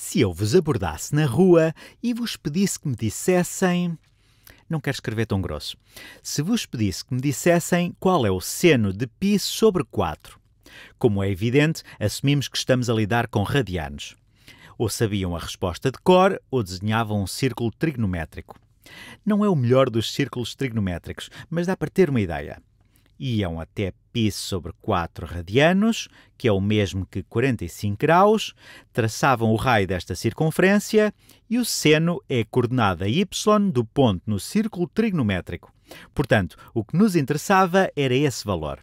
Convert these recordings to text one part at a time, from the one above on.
se eu vos abordasse na rua e vos pedisse que me dissessem. Não quero escrever tão grosso. Se vos pedisse que me dissessem qual é o seno de π sobre 4. Como é evidente, assumimos que estamos a lidar com radianos. Ou sabiam a resposta de cor ou desenhavam um círculo trigonométrico. Não é o melhor dos círculos trigonométricos, mas dá para ter uma ideia iam até π sobre 4 radianos, que é o mesmo que 45 graus, traçavam o raio desta circunferência e o seno é a coordenada y do ponto no círculo trigonométrico. Portanto, o que nos interessava era esse valor.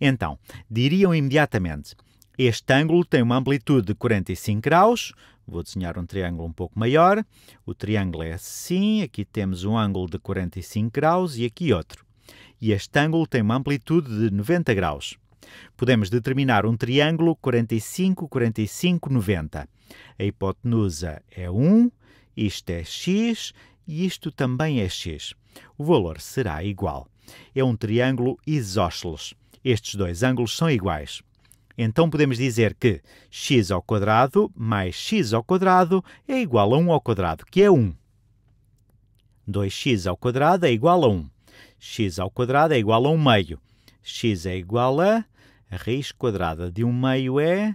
Então, diriam imediatamente: este ângulo tem uma amplitude de 45 graus. Vou desenhar um triângulo um pouco maior. O triângulo é assim. Aqui temos um ângulo de 45 graus e aqui outro e este ângulo tem uma amplitude de 90 graus. Podemos determinar um triângulo 45, 45, 90. A hipotenusa é 1, isto é x e isto também é x. O valor será igual. É um triângulo isósceles. Estes dois ângulos são iguais. Então podemos dizer que x ao quadrado mais x ao quadrado é igual a 1 ao quadrado, que é 1. 2x ao quadrado é igual a 1 x ao quadrado é igual a 1 meio. x é igual a, a raiz quadrada de 1 meio é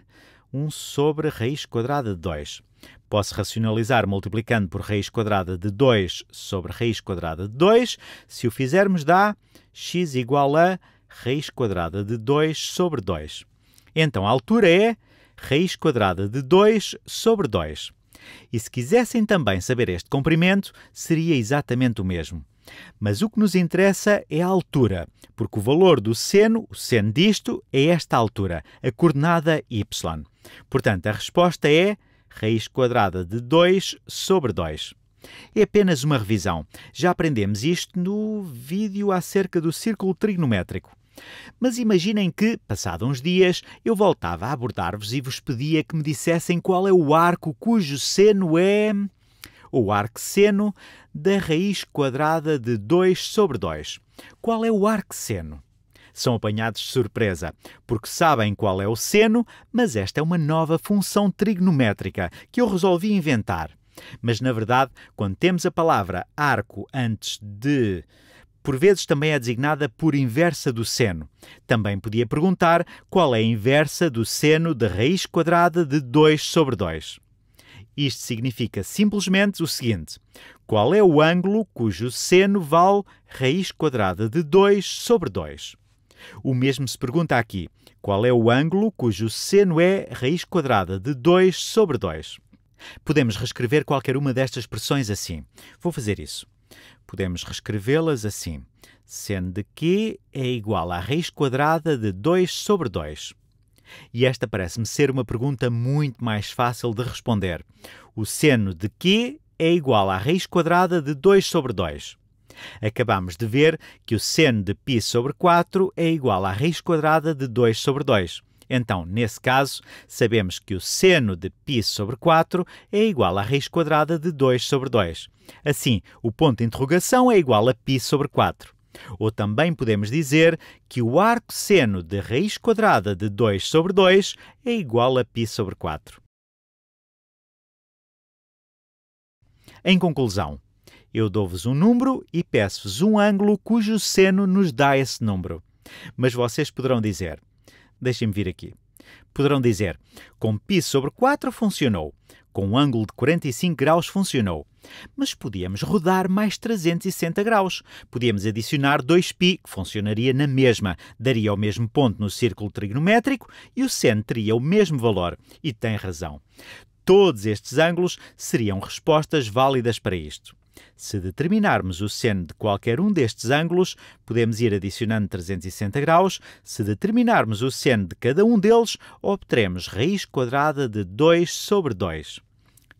1 sobre raiz quadrada de 2. Posso racionalizar multiplicando por raiz quadrada de 2 sobre raiz quadrada de 2. Se o fizermos, dá x igual a raiz quadrada de 2 sobre 2. Então, a altura é raiz quadrada de 2 sobre 2. E se quisessem também saber este comprimento, seria exatamente o mesmo. Mas o que nos interessa é a altura, porque o valor do seno, o seno disto, é esta altura, a coordenada y. Portanto, a resposta é raiz quadrada de 2 sobre 2. É apenas uma revisão. Já aprendemos isto no vídeo acerca do círculo trigonométrico. Mas imaginem que, passados uns dias, eu voltava a abordar-vos e vos pedia que me dissessem qual é o arco cujo seno é o arcseno, da raiz quadrada de 2 sobre 2. Qual é o arcseno? São apanhados de surpresa, porque sabem qual é o seno, mas esta é uma nova função trigonométrica que eu resolvi inventar. Mas na verdade, quando temos a palavra arco antes de por vezes também é designada por inversa do seno. Também podia perguntar qual é a inversa do seno da raiz quadrada de 2 sobre 2. Isto significa simplesmente o seguinte: qual é o ângulo cujo seno vale raiz quadrada de 2 sobre 2? O mesmo se pergunta aqui: qual é o ângulo cujo seno é raiz quadrada de 2 sobre 2? Podemos reescrever qualquer uma destas expressões assim. Vou fazer isso. Podemos reescrevê-las assim, seno de q é igual à raiz quadrada de 2 sobre 2. E esta parece-me ser uma pergunta muito mais fácil de responder. O seno de Q é igual à raiz quadrada de 2 sobre 2. Acabamos de ver que o seno de π sobre 4 é igual à raiz quadrada de 2 sobre 2. Então, nesse caso, sabemos que o seno de π sobre 4 é igual à raiz quadrada de 2 sobre 2. Assim, o ponto de interrogação é igual a π sobre 4. Ou também podemos dizer que o arco seno de raiz quadrada de 2 sobre 2 é igual a π sobre 4. Em conclusão, eu dou-vos um número e peço-vos um ângulo cujo seno nos dá esse número. Mas vocês poderão dizer, deixem-me vir aqui, poderão dizer, com π sobre 4 funcionou, com um ângulo de 45 graus funcionou, mas podíamos rodar mais 360 graus. Podíamos adicionar 2π, que funcionaria na mesma, daria o mesmo ponto no círculo trigonométrico e o seno teria o mesmo valor. E tem razão. Todos estes ângulos seriam respostas válidas para isto. Se determinarmos o seno de qualquer um destes ângulos, podemos ir adicionando 360 graus. Se determinarmos o seno de cada um deles, obteremos raiz quadrada de 2 sobre 2.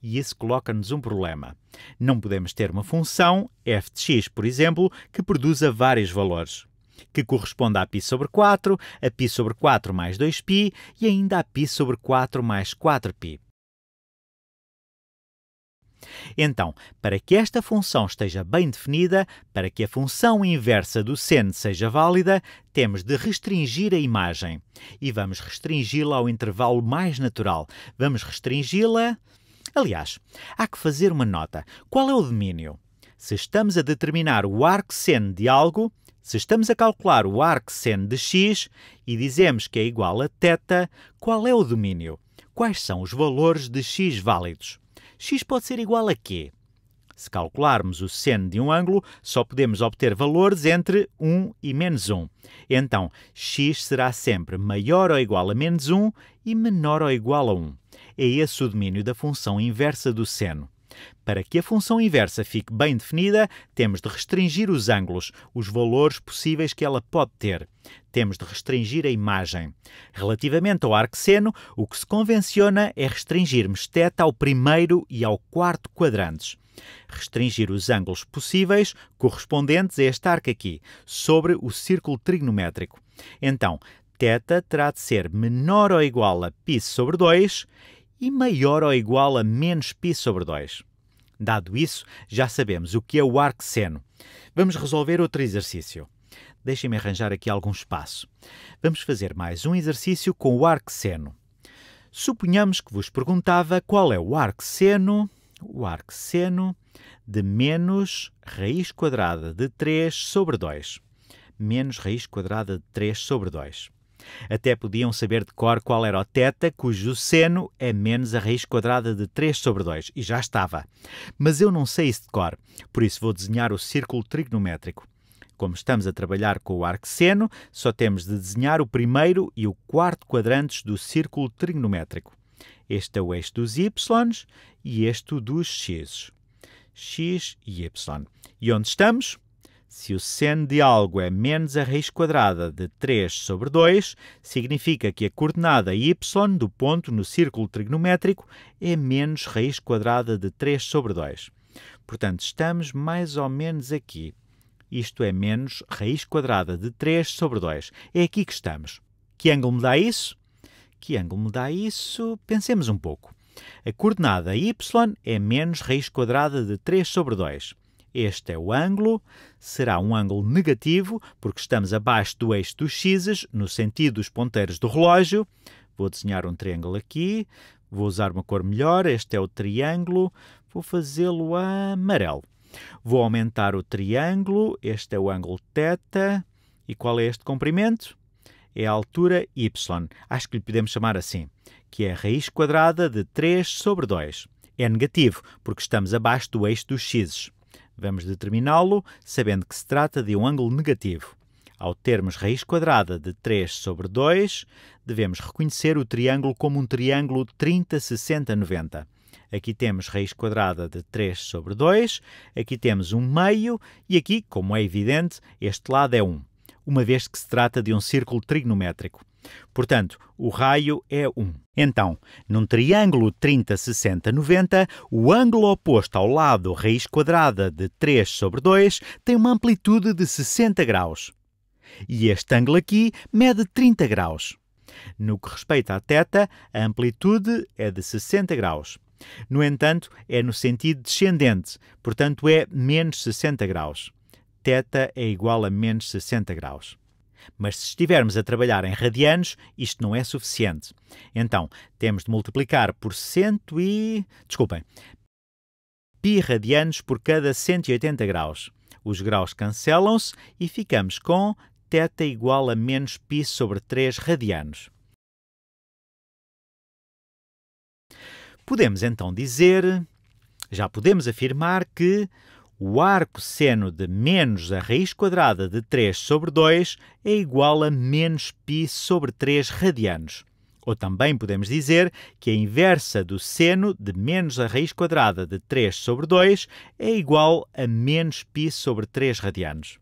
E isso coloca-nos um problema. Não podemos ter uma função, f de x, por exemplo, que produza vários valores, que corresponda a π sobre 4, a π sobre 4 mais 2π e ainda a π sobre 4 mais 4π. Então, para que esta função esteja bem definida, para que a função inversa do seno seja válida, temos de restringir a imagem. E vamos restringi-la ao intervalo mais natural. Vamos restringi-la Aliás, há que fazer uma nota. Qual é o domínio? Se estamos a determinar o arcseno de algo, se estamos a calcular o arcseno de x e dizemos que é igual a θ, qual é o domínio? Quais são os valores de x válidos? x pode ser igual a quê? Se calcularmos o seno de um ângulo, só podemos obter valores entre 1 e menos 1. Então, x será sempre maior ou igual a menos 1 e menor ou igual a 1 é esse o domínio da função inversa do seno. Para que a função inversa fique bem definida, temos de restringir os ângulos, os valores possíveis que ela pode ter. Temos de restringir a imagem. Relativamente ao seno, o que se convenciona é restringirmos θ ao primeiro e ao quarto quadrantes. Restringir os ângulos possíveis correspondentes a este arco aqui, sobre o círculo trigonométrico. Então, θ terá de ser menor ou igual a π sobre 2 e maior ou igual a menos π sobre 2. Dado isso, já sabemos o que é o arco seno. Vamos resolver outro exercício. Deixem-me arranjar aqui algum espaço. Vamos fazer mais um exercício com o arco seno. Suponhamos que vos perguntava qual é o arco seno, o arco seno de menos raiz quadrada de 3 sobre 2. Menos raiz quadrada de 3 sobre 2. Até podiam saber de cor qual era o teta, cujo seno é menos a raiz quadrada de 3 sobre 2, e já estava. Mas eu não sei isso de cor, por isso vou desenhar o círculo trigonométrico. Como estamos a trabalhar com o seno, só temos de desenhar o primeiro e o quarto quadrantes do círculo trigonométrico. Este é o eixo dos y e este dos x. x e y. E onde estamos? Se o seno de algo é menos a raiz quadrada de 3 sobre 2, significa que a coordenada y do ponto no círculo trigonométrico é menos raiz quadrada de 3 sobre 2. Portanto, estamos mais ou menos aqui. Isto é menos raiz quadrada de 3 sobre 2. É aqui que estamos. Que ângulo me dá isso? Que ângulo me dá isso? Pensemos um pouco. A coordenada y é menos raiz quadrada de 3 sobre 2. Este é o ângulo, será um ângulo negativo, porque estamos abaixo do eixo dos x's no sentido dos ponteiros do relógio. Vou desenhar um triângulo aqui, vou usar uma cor melhor, este é o triângulo, vou fazê-lo amarelo. Vou aumentar o triângulo, este é o ângulo θ, e qual é este comprimento? É a altura y, acho que lhe podemos chamar assim, que é a raiz quadrada de 3 sobre 2. É negativo, porque estamos abaixo do eixo dos x's. Vamos determiná-lo sabendo que se trata de um ângulo negativo. Ao termos raiz quadrada de 3 sobre 2, devemos reconhecer o triângulo como um triângulo 30, 60, 90. Aqui temos raiz quadrada de 3 sobre 2, aqui temos um meio e aqui, como é evidente, este lado é 1, uma vez que se trata de um círculo trigonométrico. Portanto, o raio é 1. Então, num triângulo 30, 60, 90, o ângulo oposto ao lado raiz quadrada de 3 sobre 2 tem uma amplitude de 60 graus. E este ângulo aqui mede 30 graus. No que respeita à teta, a amplitude é de 60 graus. No entanto, é no sentido descendente, portanto é menos 60 graus. Teta é igual a menos 60 graus. Mas se estivermos a trabalhar em radianos, isto não é suficiente. Então, temos de multiplicar por 100 e... Desculpem. Pi radianos por cada 180 graus. Os graus cancelam-se e ficamos com θ igual a menos π sobre 3 radianos. Podemos então dizer, já podemos afirmar que o arco seno de menos a raiz quadrada de 3 sobre 2 é igual a menos π sobre 3 radianos. Ou também podemos dizer que a inversa do seno de menos a raiz quadrada de 3 sobre 2 é igual a menos π sobre 3 radianos.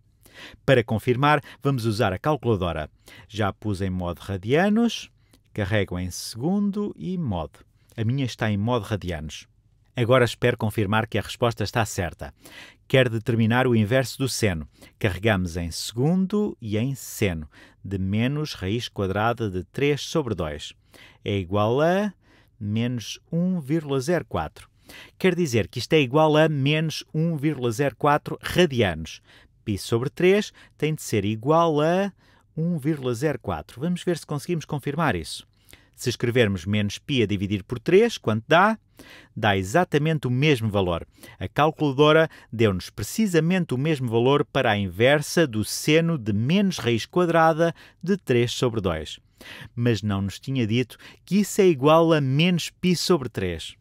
Para confirmar, vamos usar a calculadora. Já pus em modo radianos, carrego em segundo e modo. A minha está em modo radianos. Agora espero confirmar que a resposta está certa. Quer determinar o inverso do seno. Carregamos em segundo e em seno, de menos raiz quadrada de 3 sobre 2. É igual a menos 1,04. Quer dizer que isto é igual a menos 1,04 radianos. Pi sobre 3 tem de ser igual a 1,04. Vamos ver se conseguimos confirmar isso. Se escrevermos menos π a dividir por 3, quanto dá? Dá exatamente o mesmo valor. A calculadora deu-nos precisamente o mesmo valor para a inversa do seno de menos raiz quadrada de 3 sobre 2. Mas não nos tinha dito que isso é igual a menos π sobre 3.